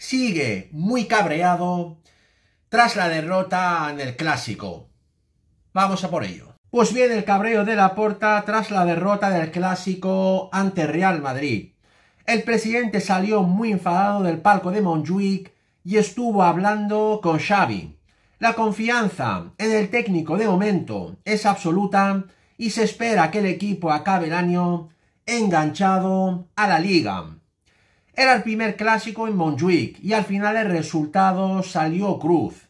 sigue muy cabreado tras la derrota en el Clásico. Vamos a por ello. Pues bien, el cabreo de la puerta tras la derrota del Clásico ante Real Madrid. El presidente salió muy enfadado del palco de Montjuic y estuvo hablando con Xavi. La confianza en el técnico de momento es absoluta y se espera que el equipo acabe el año enganchado a la liga. Era el primer clásico en Montjuic y al final el resultado salió cruz.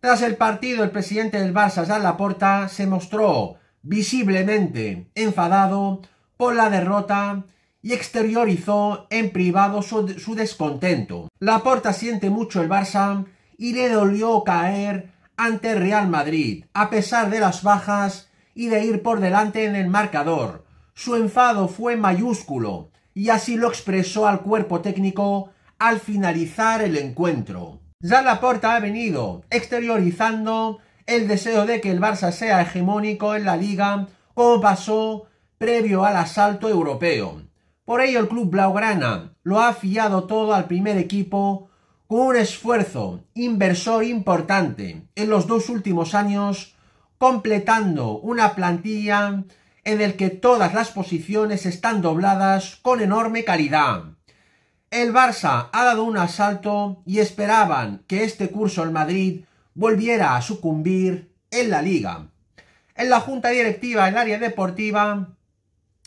Tras el partido, el presidente del Barça, Jean Laporta, se mostró visiblemente enfadado por la derrota y exteriorizó en privado su, su descontento. Laporta siente mucho el Barça y le dolió caer ante Real Madrid, a pesar de las bajas y de ir por delante en el marcador. Su enfado fue mayúsculo y así lo expresó al cuerpo técnico al finalizar el encuentro. Ya Laporta ha venido exteriorizando el deseo de que el Barça sea hegemónico en la liga como pasó previo al asalto europeo. Por ello el club blaugrana lo ha fiado todo al primer equipo con un esfuerzo inversor importante en los dos últimos años completando una plantilla en el que todas las posiciones están dobladas con enorme calidad. El Barça ha dado un asalto y esperaban que este curso el Madrid volviera a sucumbir en la liga. En la junta directiva del área deportiva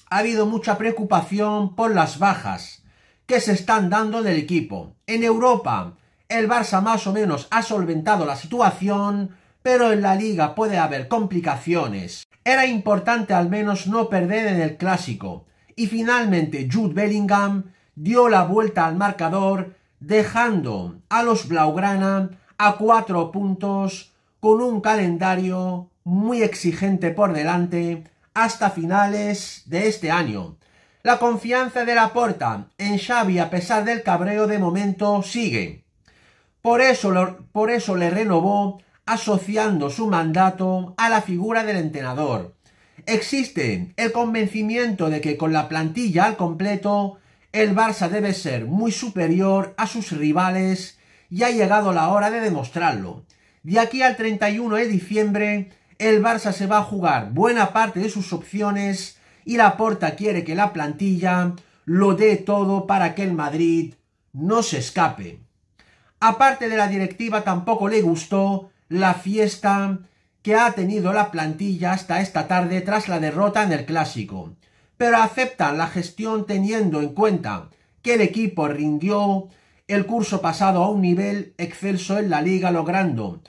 ha habido mucha preocupación por las bajas que se están dando del equipo. En Europa, el Barça más o menos ha solventado la situación pero en la liga puede haber complicaciones. Era importante al menos no perder en el clásico. Y finalmente Jude Bellingham dio la vuelta al marcador dejando a los Blaugrana a cuatro puntos con un calendario muy exigente por delante hasta finales de este año. La confianza de la en Xavi a pesar del cabreo de momento sigue. Por eso, por eso le renovó asociando su mandato a la figura del entrenador. Existe el convencimiento de que con la plantilla al completo el Barça debe ser muy superior a sus rivales y ha llegado la hora de demostrarlo. De aquí al 31 de diciembre el Barça se va a jugar buena parte de sus opciones y la Porta quiere que la plantilla lo dé todo para que el Madrid no se escape. Aparte de la directiva tampoco le gustó la fiesta que ha tenido la plantilla hasta esta tarde tras la derrota en el clásico, pero aceptan la gestión teniendo en cuenta que el equipo rindió el curso pasado a un nivel excelso en la liga logrando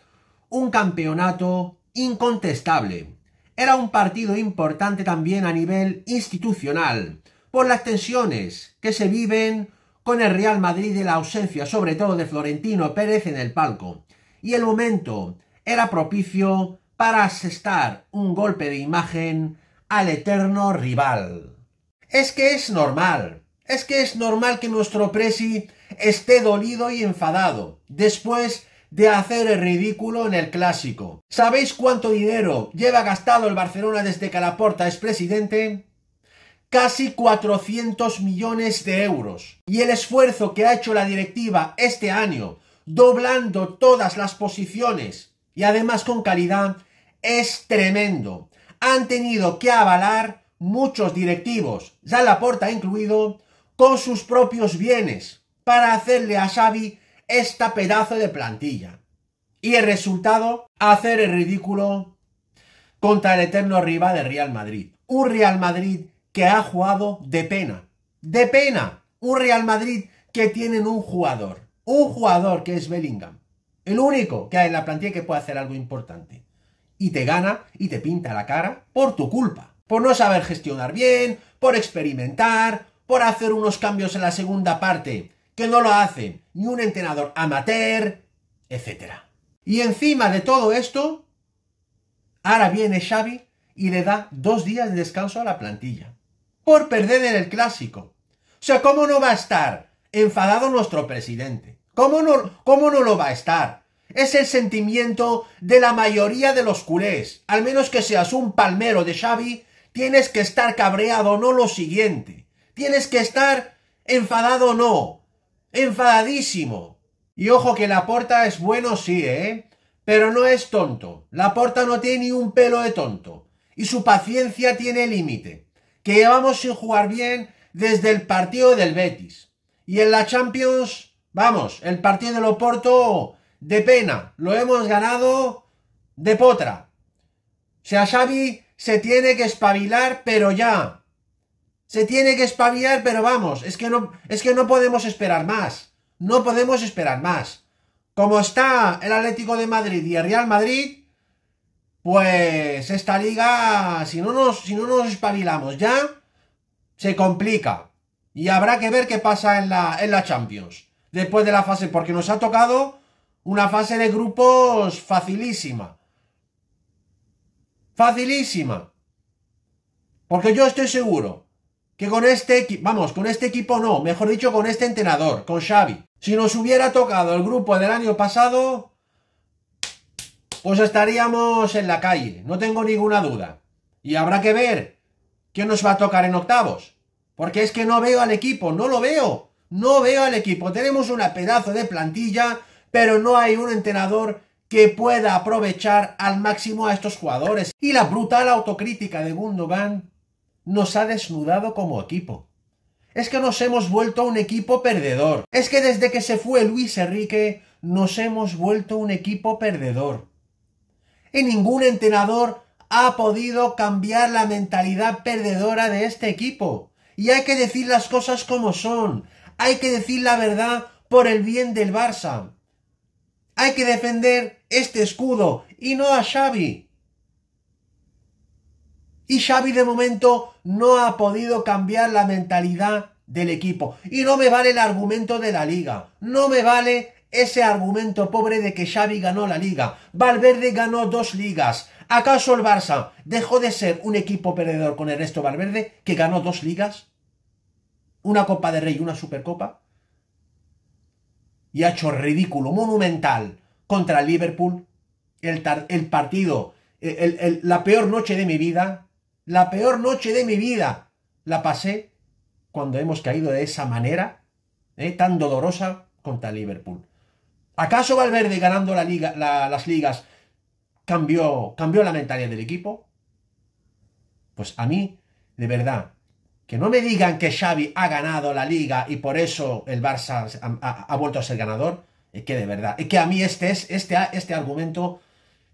un campeonato incontestable. Era un partido importante también a nivel institucional, por las tensiones que se viven con el Real Madrid y la ausencia sobre todo de Florentino Pérez en el palco y el momento era propicio para asestar un golpe de imagen al eterno rival. Es que es normal, es que es normal que nuestro presi esté dolido y enfadado después de hacer el ridículo en el clásico. ¿Sabéis cuánto dinero lleva gastado el Barcelona desde que Laporta es presidente? Casi 400 millones de euros. Y el esfuerzo que ha hecho la directiva este año doblando todas las posiciones y además con calidad, es tremendo. Han tenido que avalar muchos directivos, ya la porta incluido, con sus propios bienes para hacerle a Xavi esta pedazo de plantilla. Y el resultado, hacer el ridículo contra el eterno rival de Real Madrid. Un Real Madrid que ha jugado de pena. De pena. Un Real Madrid que tienen un jugador un jugador que es Bellingham, el único que hay en la plantilla que puede hacer algo importante, y te gana y te pinta la cara por tu culpa, por no saber gestionar bien, por experimentar, por hacer unos cambios en la segunda parte que no lo hacen ni un entrenador amateur, etc. Y encima de todo esto, ahora viene Xavi y le da dos días de descanso a la plantilla. Por perder en el clásico. O sea, ¿cómo no va a estar enfadado nuestro presidente. ¿Cómo no, cómo no lo va a estar? Es el sentimiento de la mayoría de los culés. Al menos que seas un palmero de Xavi, tienes que estar cabreado, no lo siguiente. Tienes que estar enfadado, no. Enfadadísimo. Y ojo que la es bueno, sí, ¿eh? Pero no es tonto. La no tiene ni un pelo de tonto. Y su paciencia tiene límite. Que llevamos sin jugar bien desde el partido del Betis. Y en la Champions, vamos, el partido del Oporto de pena. Lo hemos ganado de potra. Se sea, Xavi se tiene que espabilar, pero ya. Se tiene que espabilar, pero vamos, es que no, es que no podemos esperar más. No podemos esperar más. Como está el Atlético de Madrid y el Real Madrid, pues esta liga, si no nos, si no nos espabilamos ya, se complica. Y habrá que ver qué pasa en la, en la Champions. Después de la fase, porque nos ha tocado una fase de grupos facilísima. Facilísima. Porque yo estoy seguro que con este equipo, vamos, con este equipo no, mejor dicho, con este entrenador, con Xavi. Si nos hubiera tocado el grupo del año pasado, pues estaríamos en la calle, no tengo ninguna duda. Y habrá que ver quién nos va a tocar en octavos. Porque es que no veo al equipo, no lo veo. No veo al equipo. Tenemos una pedazo de plantilla, pero no hay un entrenador que pueda aprovechar al máximo a estos jugadores. Y la brutal autocrítica de Gundogan nos ha desnudado como equipo. Es que nos hemos vuelto un equipo perdedor. Es que desde que se fue Luis Enrique, nos hemos vuelto un equipo perdedor. Y ningún entrenador ha podido cambiar la mentalidad perdedora de este equipo. Y hay que decir las cosas como son. Hay que decir la verdad por el bien del Barça. Hay que defender este escudo y no a Xavi. Y Xavi de momento no ha podido cambiar la mentalidad del equipo. Y no me vale el argumento de la liga. No me vale ese argumento pobre de que Xavi ganó la liga, Valverde ganó dos ligas. ¿Acaso el Barça dejó de ser un equipo perdedor con el resto Valverde que ganó dos ligas? Una Copa de Rey y una Supercopa. Y ha hecho ridículo, monumental, contra el Liverpool. El, partido, la peor noche de mi vida, la peor noche de mi vida, la pasé cuando hemos caído de esa manera, ¿eh? tan dolorosa, contra Liverpool. ¿Acaso Valverde ganando la liga, las ligas cambió, cambió la mentalidad del equipo? Pues a mí, de verdad, que no me digan que Xavi ha ganado la liga y por eso el Barça ha, vuelto a ser ganador, es que de verdad, es que a mí este, es, este, este argumento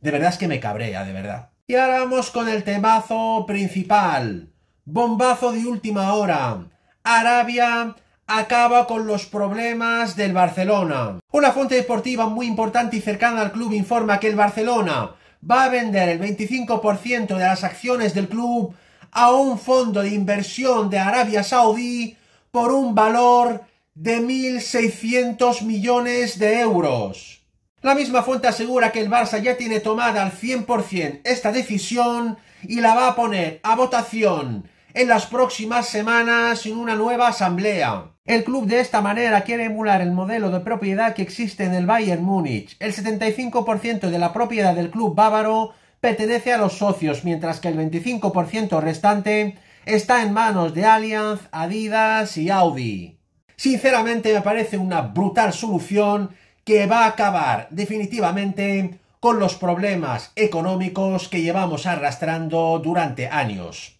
de verdad es que me cabrea, de verdad. Y ahora vamos con el temazo principal. Bombazo de última hora. Arabia acaba con los problemas del Barcelona. Una fuente deportiva muy importante y cercana al club informa que el Barcelona va a vender el 25% de las acciones del club a un fondo de inversión de Arabia Saudí por un valor de 1.600 millones de euros. La misma fuente asegura que el Barça ya tiene tomada al 100% esta decisión y la va a poner a votación en las próximas semanas en una nueva asamblea. El club de esta manera quiere emular el modelo de propiedad que existe en el Bayern Múnich. El 75% de la propiedad del club bávaro pertenece a los socios, mientras que el 25% restante está en manos de Allianz, Adidas y Audi. Sinceramente me parece una brutal solución que va a acabar definitivamente con los problemas económicos que llevamos arrastrando durante años.